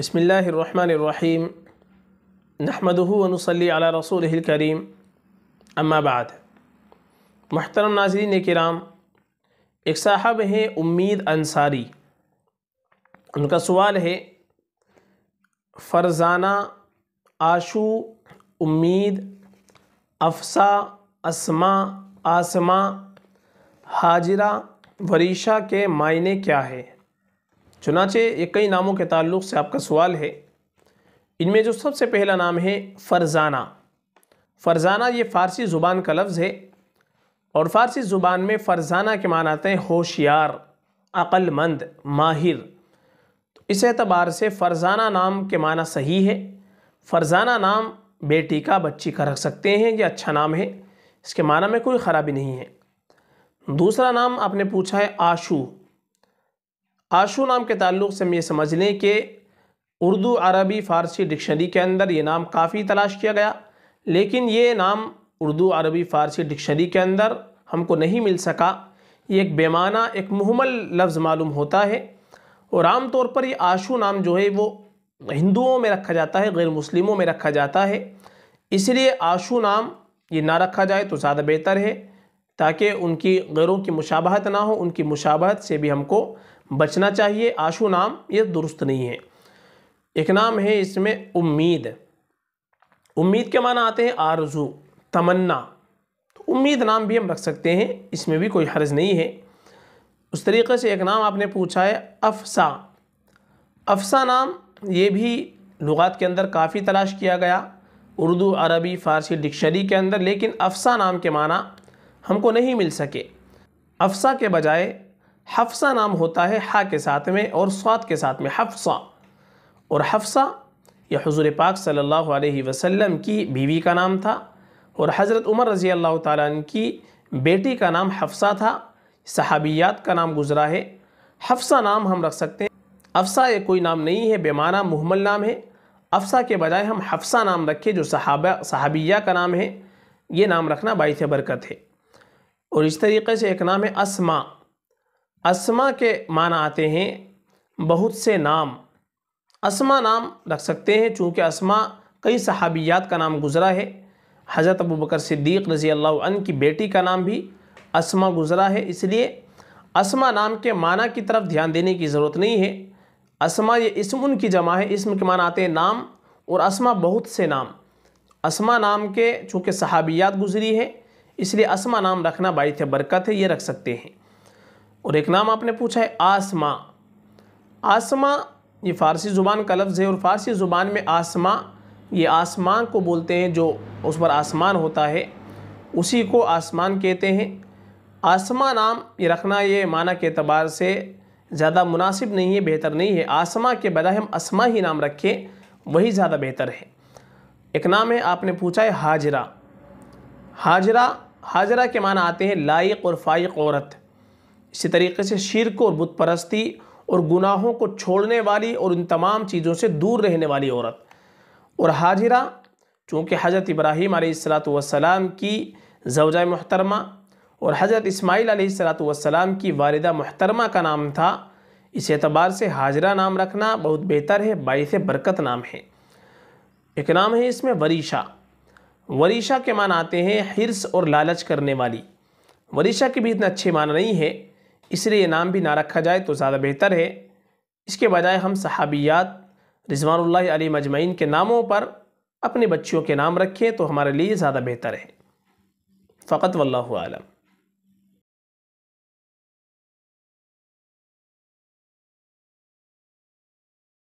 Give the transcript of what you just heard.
बसमीम नहमदूनसली अला रसूल करीम अम्माबाद महतरम नाजरीन कराम एक साहब हैं उम्मीद अंसारी उनका सवाल है फ़रजाना आशू उम्मीद अफसा असमा आसमा हाजरा वरीशा के मायने क्या है चुनाचे ये कई नामों के ताल्लुक से आपका सवाल है इनमें जो सबसे पहला नाम है फ़रजाना फ़रजाना ये फ़ारसी ज़ुबान का लफ्ज़ है और फ़ारसी ज़ुबान में फ़रजाना के मान आते हैं होशियार अक्लमंद माहिर तो इस एतबार से फ़रजाना नाम के माना सही है फ़रजाना नाम बेटी का बच्ची का रख सकते हैं ये अच्छा नाम है इसके माना में कोई ख़राबी नहीं है दूसरा नाम आपने पूछा है आशू आशू नाम के ताल्लुक से हम ये समझ लें कि उर्दू अरबी फ़ारसी डिक्शनरी के अंदर ये नाम काफ़ी तलाश किया गया लेकिन ये नाम उर्दू अरबी फ़ारसी डिक्शनरी के अंदर हमको नहीं मिल सका ये एक बेमाना एक महमल लफ्ज़ मालूम होता है और आम तौर पर ये आशू नाम जो है वो हिंदुओं में रखा जाता है गैर मुस्लिमों में रखा जाता है इसलिए आशू नाम ये ना रखा जाए तो ज़्यादा बेहतर है ताकि उनकी गैरों की मुशाबहत ना हो उनकी मुशाबहत से भी हमको बचना चाहिए आशु नाम ये दुरुस्त नहीं है एक नाम है इसमें उम्मीद उम्मीद के माना आते हैं आरजू तमन्ना तो उम्मीद नाम भी हम रख सकते हैं इसमें भी कोई हर्ज नहीं है उस तरीके से एक नाम आपने पूछा है अफसा अफसा नाम ये भी लुगात के अंदर काफ़ी तलाश किया गया उर्दू अरबी फ़ारसी डिक्शनरी के अंदर लेकिन अफसा नाम के माना हमको नहीं मिल सके अफसा के बजाय हफ्सा नाम होता है हा के साथ में और स्वाद के साथ में हफ्सा और हफ्सा यह हजूर पाक सल्लल्लाहु अलैहि वसल्लम की बीवी का नाम था और हज़रत उमर रज़ी अल्लाह ताली की बेटी का नाम हफ्सा था सहाबियात का नाम गुज़रा है हफ्सा नाम हम रख सकते हैं अफसा ये कोई नाम नहीं है बेमाना मुहमल नाम है अफसा के बजाय हम हफ्सा नाम रखें जो सहाबा सहाबिया का नाम है ये नाम रखना बाइस बरकत है और इस तरीके से एक नाम है असमा अस्मा के माना आते हैं बहुत से नाम अस्मा नाम रख सकते हैं चूँकि अस्मा कई सहाबियात का नाम गुज़रा है हज़रत अबू बकर सिद्दीक़ रज़ी अल्लाह की बेटी का नाम भी अस्मा गुज़रा है इसलिए अस्मा नाम के माना की तरफ ध्यान देने की ज़रूरत नहीं है अस्मा ये इसम उनकी जमा है इसम के माना आते हैं नाम और अस्मा बहुत से नाम अस्मा नाम के चूँकि सहाबियात गुजरी है इसलिए अस्मा नाम रखना बाइथ बरकत है ये रख सकते हैं और एक नाम आपने पूछा है आसमा आसमा ये फ़ारसी ज़ुबान का लफ्ज़ है और फ़ारसी ज़ुबान में आसमा ये आसमान को बोलते हैं जो उस पर आसमान होता है उसी को आसमान कहते हैं आसमा नाम ये रखना ये माना के अतबार से ज़्यादा मुनासिब नहीं है बेहतर नहीं है आसमा के बजाय हम आसमा ही नाम रखें वही ज़्यादा बेहतर है एक नाम है आपने पूछा है हाजरा हाजरा हाजरा के माना आते हैं लायक और फाइक औरत इसी तरीके से शिरक और बुत परस्ती और गुनाहों को छोड़ने वाली और उन तमाम चीज़ों से दूर रहने वाली औरत और हाजिरा चूँकि हज़रत इब्राहीम आसलाम की जवजा महतरमा और हज़रत इसमाइल सलाम की वालदा महतरमा का नाम था इस एतबार से हाजरा नाम रखना बहुत बेहतर है बाईस बरकत नाम है एक नाम है इसमें वरीशा वरीशा के मान आते हैं हिरस और लालच करने वाली वरीशा के भी इतना अच्छे मान नहीं है इसलिए ये नाम भी ना रखा जाए तो ज़्यादा बेहतर है इसके बजाय हम सहाबियात रिजवानुल्लाह अली मजमैन के नामों पर अपने बच्चियों के नाम रखें तो हमारे लिए ज़्यादा बेहतर है फ़कत वल्लम